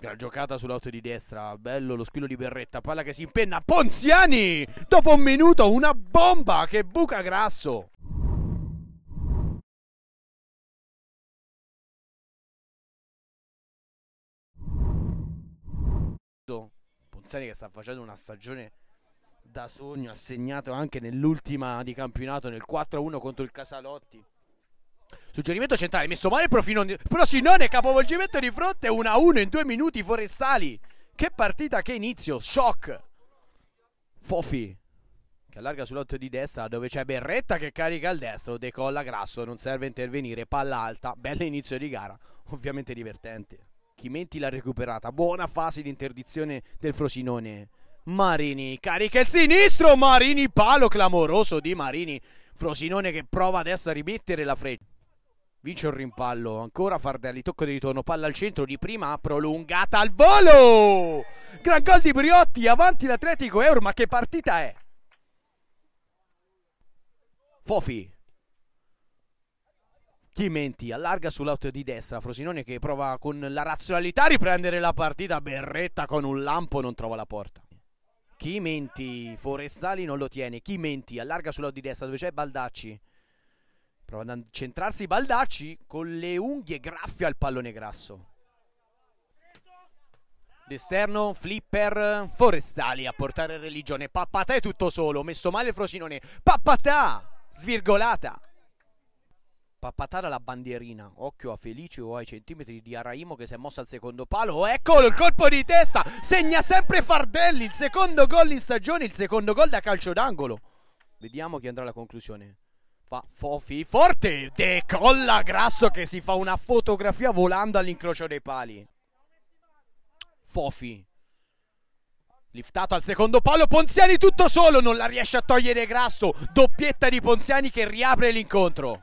Gran giocata sull'auto di destra, bello lo squillo di Berretta, palla che si impenna, Ponziani! Dopo un minuto una bomba che buca grasso! Ponziani che sta facendo una stagione da sogno, ha segnato anche nell'ultima di campionato nel 4-1 contro il Casalotti. Suggerimento centrale, messo male il profino... Prosinone, capovolgimento di fronte, 1-1 in due minuti forestali. Che partita, che inizio, shock. Fofi, che allarga sull'otto di destra dove c'è Berretta che carica al destro, decolla Grasso, non serve intervenire, palla alta, bello inizio di gara, ovviamente divertente. Chimenti l'ha recuperata, buona fase di interdizione del Frosinone. Marini carica il sinistro, Marini palo clamoroso di Marini. Frosinone che prova adesso a rimettere la freccia. Vince un rimpallo, ancora Fardelli, tocco di ritorno, palla al centro di prima, prolungata al volo! Gran gol di Briotti, avanti l'Atletico Euro, ma che partita è? Fofi, Chimenti allarga sull'auto di destra, Frosinone che prova con la razionalità a riprendere la partita, Berretta con un lampo non trova la porta. Chimenti, Forestali non lo tiene, Chimenti allarga sull'auto di destra dove c'è Baldacci, Prova a centrarsi Baldacci con le unghie graffia al pallone grasso. D'esterno, flipper, Forestali a portare religione. Pappatà è tutto solo, messo male il Frosinone. Pappatà, svirgolata. Pappatà dalla bandierina. Occhio a Felice o ai centimetri di Araimo che si è mosso al secondo palo. Eccolo il colpo di testa. Segna sempre Fardelli. Il secondo gol in stagione, il secondo gol da calcio d'angolo. Vediamo chi andrà alla conclusione. Fa Fofi forte, decolla Grasso che si fa una fotografia volando all'incrocio dei pali. Fofi. Liftato al secondo palo, Ponziani tutto solo, non la riesce a togliere Grasso, doppietta di Ponziani che riapre l'incontro.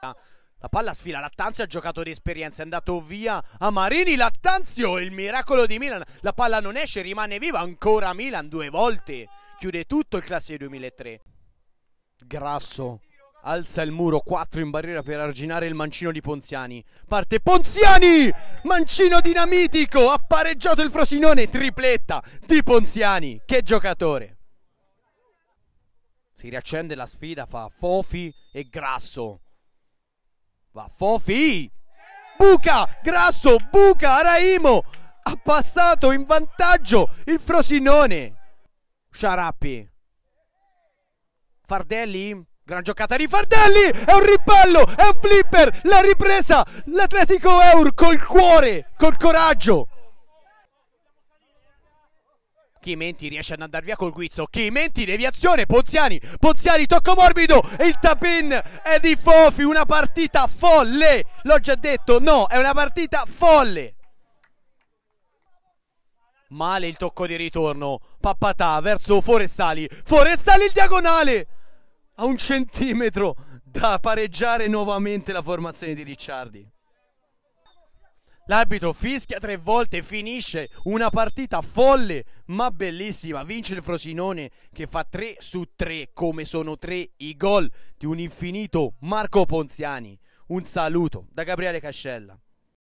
La palla sfila, Lattanzio ha giocato di esperienza, è andato via a Marini, Lattanzio, il miracolo di Milan, la palla non esce, rimane viva, ancora Milan due volte, chiude tutto il classe 2003. Grasso alza il muro 4 in barriera per arginare il mancino di Ponziani parte Ponziani mancino dinamitico ha pareggiato il Frosinone tripletta di Ponziani che giocatore si riaccende la sfida fa Fofi e Grasso va Fofi buca Grasso buca Araimo ha passato in vantaggio il Frosinone Sciarappi Fardelli Gran giocata di Fardelli, è un rimpallo, è un flipper, la ripresa, l'Atletico Eur col cuore, col coraggio. Chimenti riesce ad andare via col guizzo, Chimenti deviazione, Ponziani, Ponziani tocco morbido e il tapin è di Fofi, una partita folle, l'ho già detto, no, è una partita folle. Male il tocco di ritorno, Pappatà verso Forestali, Forestali il diagonale, a un centimetro da pareggiare nuovamente la formazione di Ricciardi. L'arbitro fischia tre volte, finisce una partita folle ma bellissima. Vince il Frosinone che fa 3 su 3, come sono 3 i gol di un infinito Marco Ponziani. Un saluto da Gabriele Cascella.